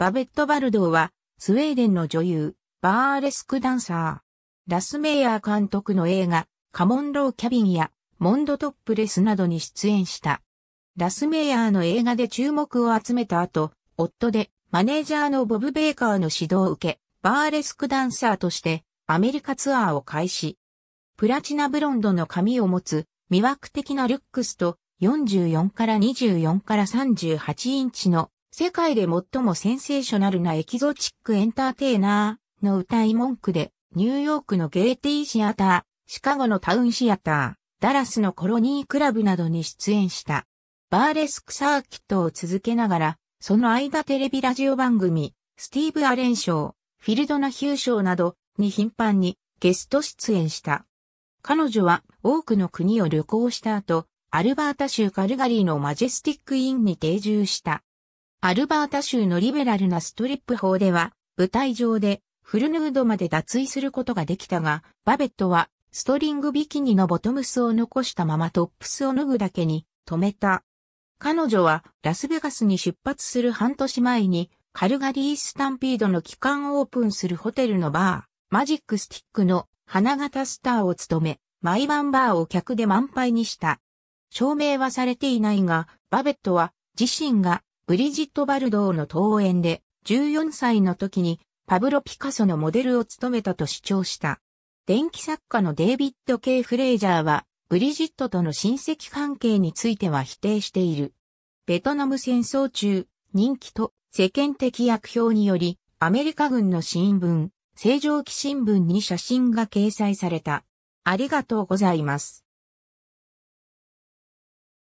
バベット・バルドーは、スウェーデンの女優、バーレスクダンサー。ラスメイヤー監督の映画、カモンロー・キャビンや、モンド・トップレスなどに出演した。ラスメイヤーの映画で注目を集めた後、夫で、マネージャーのボブ・ベーカーの指導を受け、バーレスクダンサーとして、アメリカツアーを開始。プラチナブロンドの髪を持つ、魅惑的なルックスと、44から24から38インチの世界で最もセンセーショナルなエキゾチックエンターテイナーの歌い文句で、ニューヨークのゲーティーシアター、シカゴのタウンシアター、ダラスのコロニークラブなどに出演した。バーレスクサーキットを続けながら、その間テレビラジオ番組、スティーブ・アレン賞、フィルドナ・ヒュー賞などに頻繁にゲスト出演した。彼女は多くの国を旅行した後、アルバータ州カルガリーのマジェスティック・インに定住した。アルバータ州のリベラルなストリップ法では、舞台上でフルヌードまで脱衣することができたが、バベットはストリングビキニのボトムスを残したままトップスを脱ぐだけに止めた。彼女はラスベガスに出発する半年前にカルガリースタンピードの期間オープンするホテルのバー、マジックスティックの花形スターを務め、毎晩バーを客で満杯にした。証明はされていないが、バベットは自身がブリジット・バルドーの登園で、14歳の時にパブロ・ピカソのモデルを務めたと主張した。電気作家のデイビッド・ケイ・フレイジャーは、ブリジットとの親戚関係については否定している。ベトナム戦争中、人気と世間的悪評により、アメリカ軍の新聞、正常期新聞に写真が掲載された。ありがとうございます。